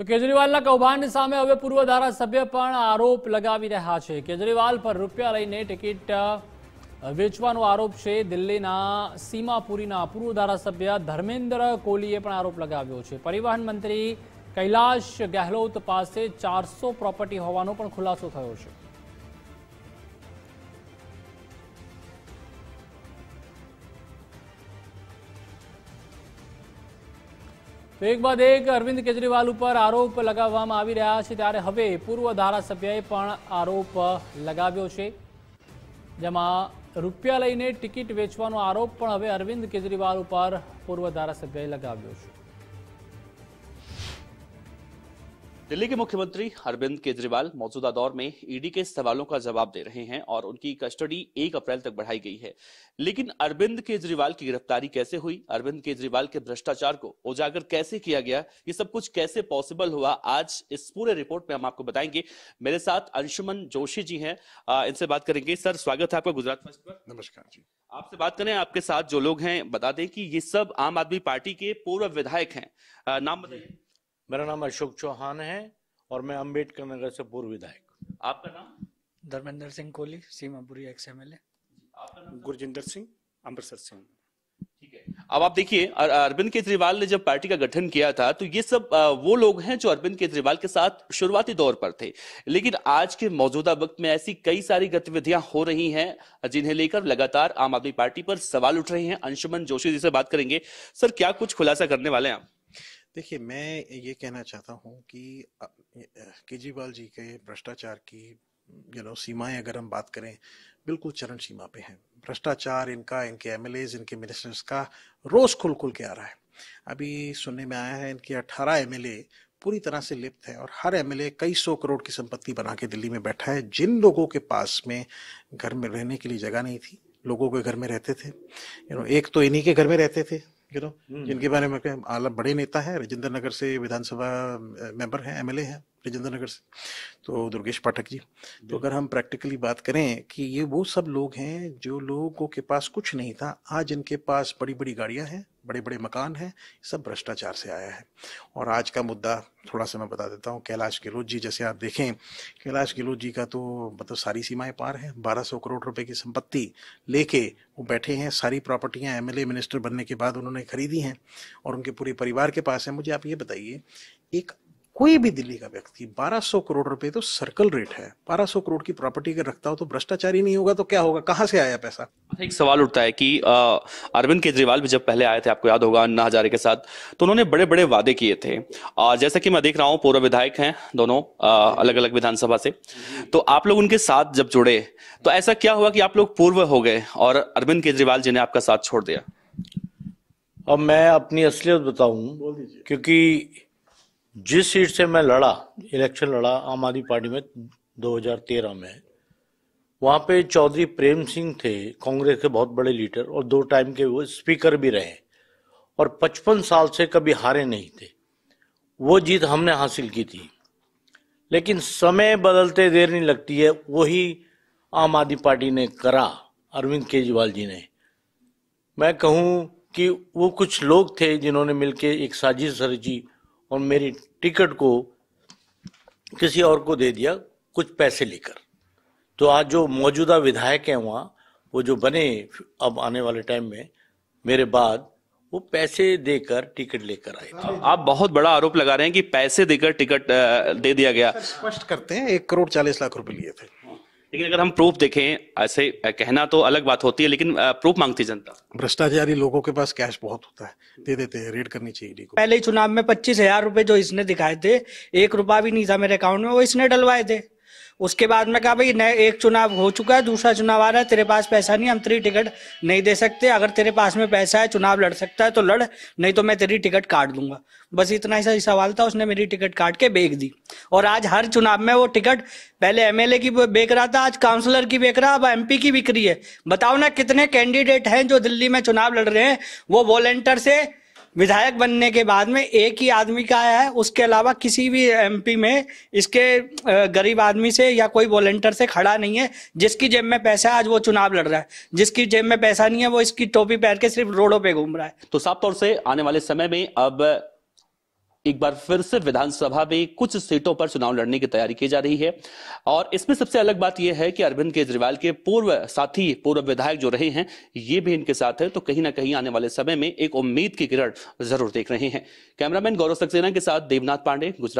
તો કેજરીવાલના કૌભાંડ સામે હવે પૂર્વ ધારાસભ્ય પણ આરોપ લગાવી રહ્યા છે કેજરીવાલ પર રૂપિયા લઈને ટિકિટ વેચવાનો આરોપ છે દિલ્હીના સીમાપુરીના પૂર્વ ધારાસભ્ય ધર્મેન્દ્ર કોહલીએ પણ આરોપ લગાવ્યો છે પરિવહન મંત્રી કૈલાશ ગેહલોત પાસે ચારસો પ્રોપર્ટી હોવાનો પણ ખુલાસો થયો છે તો એક બાદ એક અરવિંદ કેજરીવાલ ઉપર આરોપ લગાવવામાં આવી રહ્યા છે ત્યારે હવે પૂર્વ ધારાસભ્યએ પણ આરોપ લગાવ્યો છે જેમાં રૂપિયા લઈને ટિકિટ વેચવાનો આરોપ પણ હવે અરવિંદ કેજરીવાલ ઉપર પૂર્વ ધારાસભ્યએ લગાવ્યો છે दिल्ली के मुख्यमंत्री अरविंद केजरीवाल मौजूदा दौर में ईडी के सवालों का जवाब दे रहे हैं और उनकी कस्टडी 1 अप्रैल तक बढ़ाई गई है लेकिन अरविंद केजरीवाल की गिरफ्तारी कैसे हुई अरविंद केजरीवाल के भ्रष्टाचार को उजागर कैसे किया गया ये सब कुछ कैसे पॉसिबल हुआ आज इस पूरे रिपोर्ट में हम आपको बताएंगे मेरे साथ अंशुमन जोशी जी हैं इनसे बात करेंगे सर स्वागत है आपका गुजरात फर्स्ट पर नमस्कार जी आपसे बात करें आपके साथ जो लोग हैं बता दें कि ये सब आम आदमी पार्टी के पूर्व विधायक हैं नाम बताइए मेरा नाम अशोक चौहान है और मैं अम्बेडकर नगर से पूर्व विधायक आपका नाम Dharmendra Singh Kohli Seemapuri ex M L Gurjinder Singh Amritsar Singh ठीक है अब आप देखिए अरविंद केजरीवाल ने जब पार्टी का गठन किया था तो ये सब वो लोग हैं जो अरविंद केजरीवाल के साथ शुरुआती दौर पर थे लेकिन आज के मौजूदा वक्त में ऐसी कई सारी गतिविधियां हो रही हैं जिन्हें लेकर लगातार आम आदमी पार्टी पर सवाल उठ रहे हैं अंशुमन जोशी जी से बात करेंगे सर क्या कुछ खुलासा करने वाले हैं आप देखिए मैं ये कहना चाहता हूँ कि केजरीवाल जी के भ्रष्टाचार की यू नो सीमाएं अगर हम बात करें बिल्कुल चरण सीमा पे हैं भ्रष्टाचार इनका इनके एम इनके मिनिस्टर्स का रोज खुल खुल के आ रहा है अभी सुनने में आया है इनके 18 एम पूरी तरह से लिप्त है और हर एमएलए कई सौ करोड़ की संपत्ति बना के दिल्ली में बैठा है जिन लोगों के पास में घर में रहने के लिए जगह नहीं थी लोगों के घर में रहते थे यू नो एक तो इन्हीं के घर में रहते थे यू नो हम्म। जिनके बारे में आला बड़े नेता हैं राजेंद्र नगर से विधानसभा मेंबर हैं एमएलए हैं राजेंद्र नगर से तो दुर्गेश पाठक जी तो अगर हम प्रैक्टिकली बात करें कि ये वो सब लोग हैं जो लोगों के पास कुछ नहीं था आज इनके पास बड़ी बड़ी गाड़ियां हैं बड़े बड़े मकान हैं सब भ्रष्टाचार से आया है और आज का मुद्दा थोड़ा सा मैं बता देता हूँ कैलाश गहलोत जी जैसे आप देखें कैलाश गहलोत जी का तो मतलब सारी सीमाएं पार हैं 1200 करोड़ रुपए की संपत्ति लेके वो बैठे हैं सारी प्रॉपर्टियाँ एम मिनिस्टर बनने के बाद उन्होंने खरीदी हैं और उनके पूरे परिवार के पास हैं मुझे आप ये बताइए एक कोई भी दिल्ली का व्यक्ति 1200 करोड़ रुपए तो सर्कल रेट है 1200 करोड़ की प्रॉपर्टी अगर रखता हो तो भ्रष्टाचारी नहीं होगा तो क्या होगा कहां से आया पैसा अच्छा, एक सवाल उठता है कि अरविंद केजरीवाल भी जब पहले आए थे आपको याद होगा अन्ना हजारे के साथ तो उन्होंने बड़े बड़े वादे किए थे जैसा कि मैं देख रहा हूँ पूर्व विधायक हैं दोनों अलग अलग विधानसभा से तो आप लोग उनके साथ जब जुड़े तो ऐसा क्या हुआ कि आप लोग पूर्व हो गए और अरविंद केजरीवाल जी ने आपका साथ छोड़ दिया अब मैं अपनी असलियत बताऊं क्योंकि जिस सीट से मैं लड़ा इलेक्शन लड़ा आम आदमी पार्टी में 2013 में वहाँ पे चौधरी प्रेम सिंह थे कांग्रेस के बहुत बड़े लीडर और दो टाइम के वो स्पीकर भी रहे और 55 साल से कभी हारे नहीं थे वो जीत हमने हासिल की थी लेकिन समय बदलते देर नहीं लगती है वही आम आदमी पार्टी ने करा अरविंद केजरीवाल जी ने मैं कहूँ कि वो कुछ लोग थे जिन्होंने मिलकर एक साजिश रची और मेरी टिकट को किसी और को दे दिया कुछ पैसे लेकर तो आज जो मौजूदा विधायक हैं वहाँ वो जो बने अब आने वाले टाइम में मेरे बाद वो पैसे देकर टिकट लेकर आए थे आप बहुत बड़ा आरोप लगा रहे हैं कि पैसे देकर टिकट दे दिया गया स्पष्ट करते हैं एक करोड़ चालीस लाख रुपए लिए थे लेकिन अगर हम प्रूफ देखें ऐसे कहना तो अलग बात होती है लेकिन प्रूफ मांगती जनता भ्रष्टाचारी लोगों के पास कैश बहुत होता है दे देते हैं रेड करनी चाहिए को पहले ही चुनाव में पच्चीस हजार रूपए जो इसने दिखाए थे एक रुपया भी नहीं था मेरे अकाउंट में वो इसने डलवाए थे उसके बाद में कहा भाई एक चुनाव हो चुका है दूसरा चुनाव आ रहा है तेरे पास पैसा नहीं हम तेरी टिकट नहीं दे सकते अगर तेरे पास में पैसा है चुनाव लड़ सकता है तो लड़ नहीं तो मैं तेरी टिकट काट दूंगा बस इतना ही सवाल था उसने मेरी टिकट काट के बेच दी और आज हर चुनाव में वो टिकट पहले एमएलए की बेच रहा था आज काउंसलर की बेच रहा अब एम की बिक्री है बताओ ना कितने कैंडिडेट हैं जो दिल्ली में चुनाव लड़ रहे हैं वो वॉलेंटियर से विधायक बनने के बाद में एक ही आदमी का आया है उसके अलावा किसी भी एमपी में इसके गरीब आदमी से या कोई वॉलेंटियर से खड़ा नहीं है जिसकी जेब में पैसा है आज वो चुनाव लड़ रहा है जिसकी जेब में पैसा नहीं है वो इसकी टोपी पहन के सिर्फ रोडों पर घूम रहा है तो साफ तौर से आने वाले समय में अब एक बार फिर से विधानसभा में कुछ सीटों पर चुनाव लड़ने की तैयारी की जा रही है और इसमें सबसे अलग बात यह है कि अरविंद केजरीवाल के पूर्व साथी पूर्व विधायक जो रहे हैं ये भी इनके साथ है तो कहीं ना कहीं आने वाले समय में एक उम्मीद की किरण जरूर देख रहे हैं कैमरामैन गौरव सक्सेना के साथ देवनाथ पांडे गुजरात